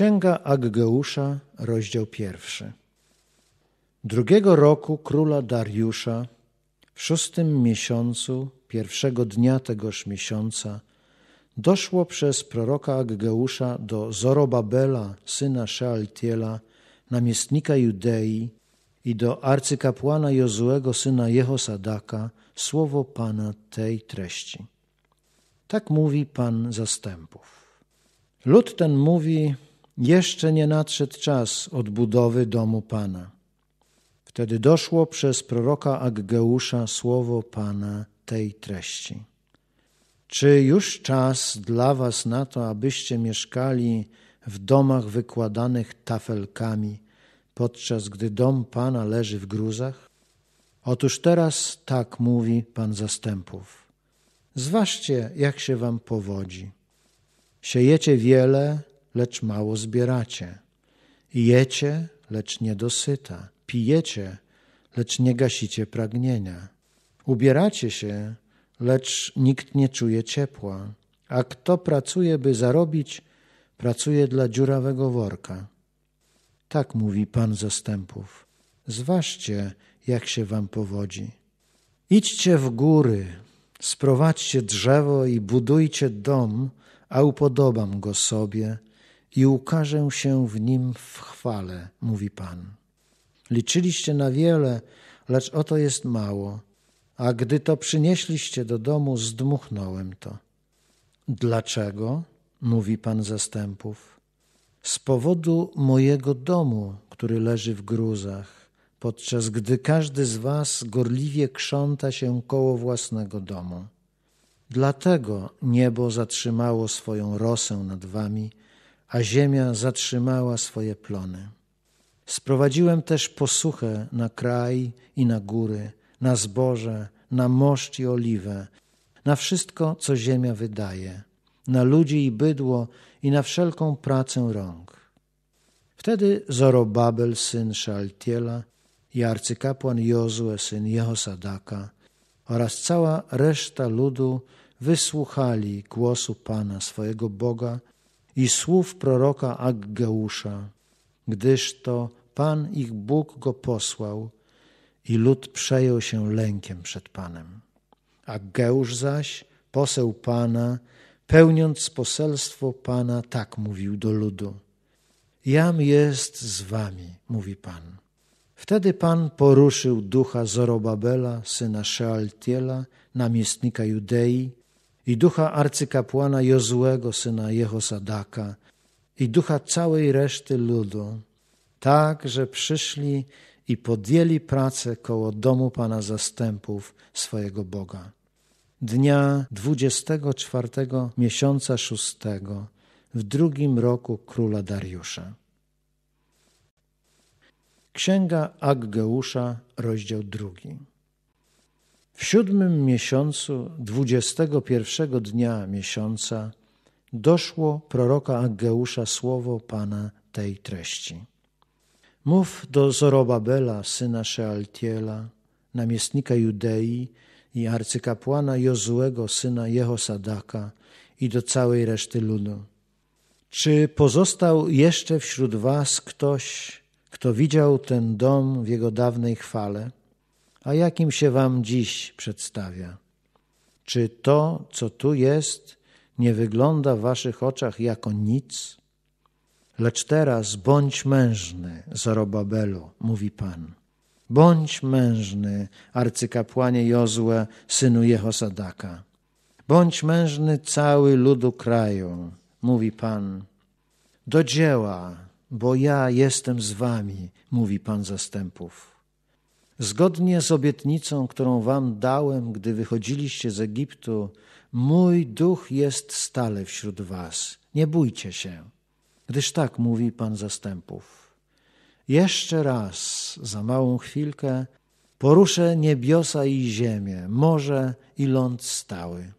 Księga Aggeusza, rozdział pierwszy. Drugiego roku króla Dariusza, w szóstym miesiącu, pierwszego dnia tegoż miesiąca, doszło przez proroka Aggeusza do Zorobabela, syna Szealtiela, namiestnika Judei i do arcykapłana Jozuego, syna Jehosadaka, słowo Pana tej treści. Tak mówi Pan zastępów. Lud ten mówi, jeszcze nie nadszedł czas odbudowy domu Pana. Wtedy doszło przez proroka Aggeusza słowo Pana tej treści. Czy już czas dla was na to, abyście mieszkali w domach wykładanych tafelkami, podczas gdy dom Pana leży w gruzach? Otóż teraz tak mówi Pan zastępów. Zważcie, jak się wam powodzi. Siejecie wiele, lecz mało zbieracie. Jecie, lecz nie dosyta. Pijecie, lecz nie gasicie pragnienia. Ubieracie się, lecz nikt nie czuje ciepła. A kto pracuje, by zarobić, pracuje dla dziurawego worka. Tak mówi Pan zastępów. Zważcie, jak się wam powodzi. Idźcie w góry, sprowadźcie drzewo i budujcie dom, a upodobam go sobie – i ukażę się w nim w chwale, mówi Pan. Liczyliście na wiele, lecz oto jest mało, a gdy to przynieśliście do domu, zdmuchnąłem to. Dlaczego? mówi Pan zastępów. Z powodu mojego domu, który leży w gruzach, podczas gdy każdy z was gorliwie krząta się koło własnego domu. Dlatego niebo zatrzymało swoją rosę nad wami a ziemia zatrzymała swoje plony. Sprowadziłem też posuchę na kraj i na góry, na zboże, na moszcz i oliwę, na wszystko, co ziemia wydaje, na ludzi i bydło i na wszelką pracę rąk. Wtedy Zorobabel, syn Szaltiela i arcykapłan Jozue, syn Jehosadaka oraz cała reszta ludu wysłuchali głosu Pana, swojego Boga, i słów proroka Aggeusza, gdyż to Pan ich Bóg go posłał i lud przejął się lękiem przed Panem. Aggeusz zaś, poseł Pana, pełniąc poselstwo Pana, tak mówił do ludu. Jam jest z wami, mówi Pan. Wtedy Pan poruszył ducha Zorobabela, syna Szealtiela, namiestnika Judei, i ducha arcykapłana Jozłego, syna Jehosadaka, i ducha całej reszty ludu, tak, że przyszli i podjęli pracę koło domu Pana zastępów swojego Boga. Dnia 24 miesiąca szóstego w drugim roku króla Dariusza. Księga Aggeusza, rozdział drugi. W siódmym miesiącu, dwudziestego pierwszego dnia miesiąca, doszło proroka Ageusza słowo Pana tej treści. Mów do Zorobabela, syna Szealtiela, namiestnika Judei i arcykapłana Jozuego, syna Jehosadaka i do całej reszty ludu. Czy pozostał jeszcze wśród was ktoś, kto widział ten dom w jego dawnej chwale? A jakim się wam dziś przedstawia? Czy to, co tu jest, nie wygląda w waszych oczach jako nic? Lecz teraz bądź mężny, Zorobabelu, mówi Pan. Bądź mężny, arcykapłanie Jozue, synu Jehosadaka. Bądź mężny cały ludu kraju, mówi Pan. Do dzieła, bo ja jestem z wami, mówi Pan zastępów. Zgodnie z obietnicą, którą wam dałem, gdy wychodziliście z Egiptu, mój duch jest stale wśród was. Nie bójcie się, gdyż tak mówi Pan zastępów. Jeszcze raz, za małą chwilkę, poruszę niebiosa i ziemię, morze i ląd stały.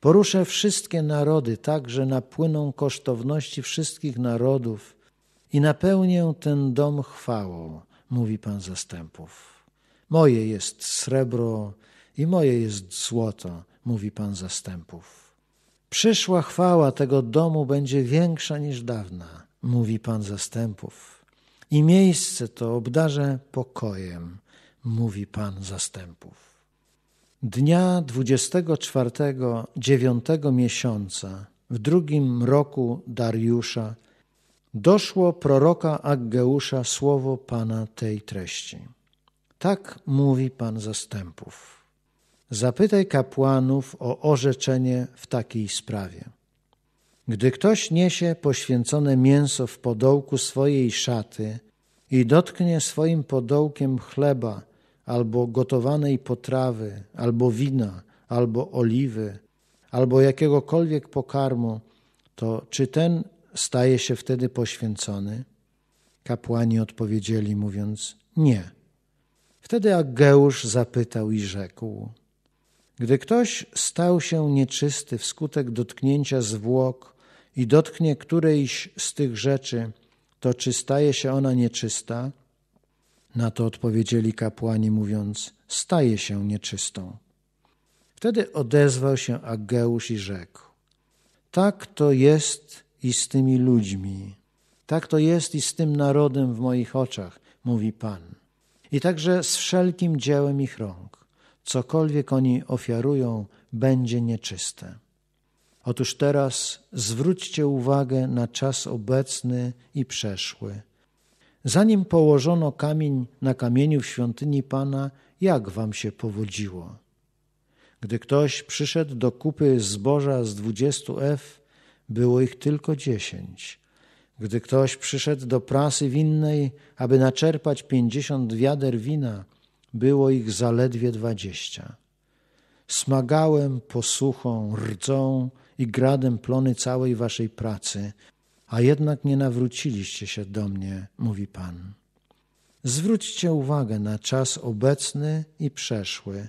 Poruszę wszystkie narody tak, że napłyną kosztowności wszystkich narodów i napełnię ten dom chwałą, mówi Pan zastępów. Moje jest srebro i moje jest złoto, mówi Pan zastępów. Przyszła chwała tego domu będzie większa niż dawna, mówi Pan zastępów. I miejsce to obdarzę pokojem, mówi Pan zastępów. Dnia 24 dziewiątego miesiąca w drugim roku Dariusza doszło proroka Aggeusza słowo Pana tej treści. Tak mówi Pan zastępów. Zapytaj kapłanów o orzeczenie w takiej sprawie. Gdy ktoś niesie poświęcone mięso w podołku swojej szaty i dotknie swoim podołkiem chleba albo gotowanej potrawy, albo wina, albo oliwy, albo jakiegokolwiek pokarmu, to czy ten staje się wtedy poświęcony? Kapłani odpowiedzieli, mówiąc: Nie Wtedy Ageusz zapytał i rzekł: Gdy ktoś stał się nieczysty wskutek dotknięcia zwłok i dotknie którejś z tych rzeczy, to czy staje się ona nieczysta? Na to odpowiedzieli kapłani, mówiąc: Staje się nieczystą. Wtedy odezwał się Ageusz i rzekł: Tak to jest i z tymi ludźmi, tak to jest i z tym narodem w moich oczach, mówi Pan i także z wszelkim dziełem ich rąk. Cokolwiek oni ofiarują, będzie nieczyste. Otóż teraz zwróćcie uwagę na czas obecny i przeszły. Zanim położono kamień na kamieniu w świątyni Pana, jak wam się powodziło? Gdy ktoś przyszedł do kupy zboża z dwudziestu F, było ich tylko dziesięć. Gdy ktoś przyszedł do prasy winnej, aby naczerpać pięćdziesiąt wiader wina, było ich zaledwie dwadzieścia. Smagałem posuchą, rdzą i gradem plony całej waszej pracy, a jednak nie nawróciliście się do mnie, mówi Pan. Zwróćcie uwagę na czas obecny i przeszły,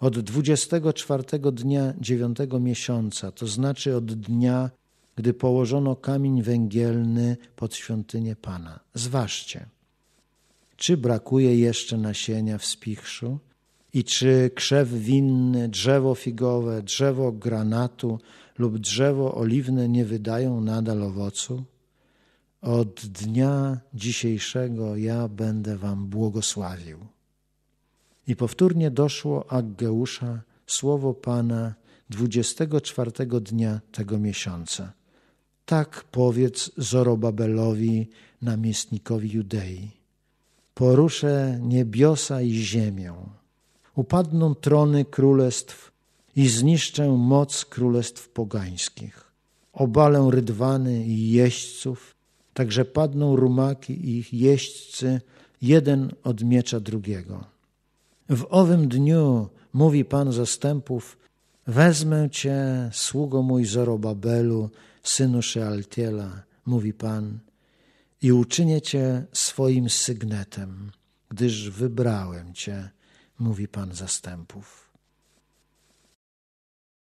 od 24 dnia dziewiątego miesiąca, to znaczy od dnia gdy położono kamień węgielny pod świątynię Pana. Zważcie, czy brakuje jeszcze nasienia w spichrzu i czy krzew winny, drzewo figowe, drzewo granatu lub drzewo oliwne nie wydają nadal owocu? Od dnia dzisiejszego ja będę wam błogosławił. I powtórnie doszło Aggeusza słowo Pana 24 dnia tego miesiąca. Tak powiedz Zorobabelowi, namiestnikowi Judei. Poruszę niebiosa i ziemię. Upadną trony królestw i zniszczę moc królestw pogańskich. Obalę rydwany i jeźdźców, także padną rumaki i ich jeźdźcy, jeden od miecza drugiego. W owym dniu, mówi Pan zastępów, wezmę cię, sługo mój Zorobabelu, synu Szealtiela, mówi Pan, i uczynię Cię swoim sygnetem, gdyż wybrałem Cię, mówi Pan zastępów.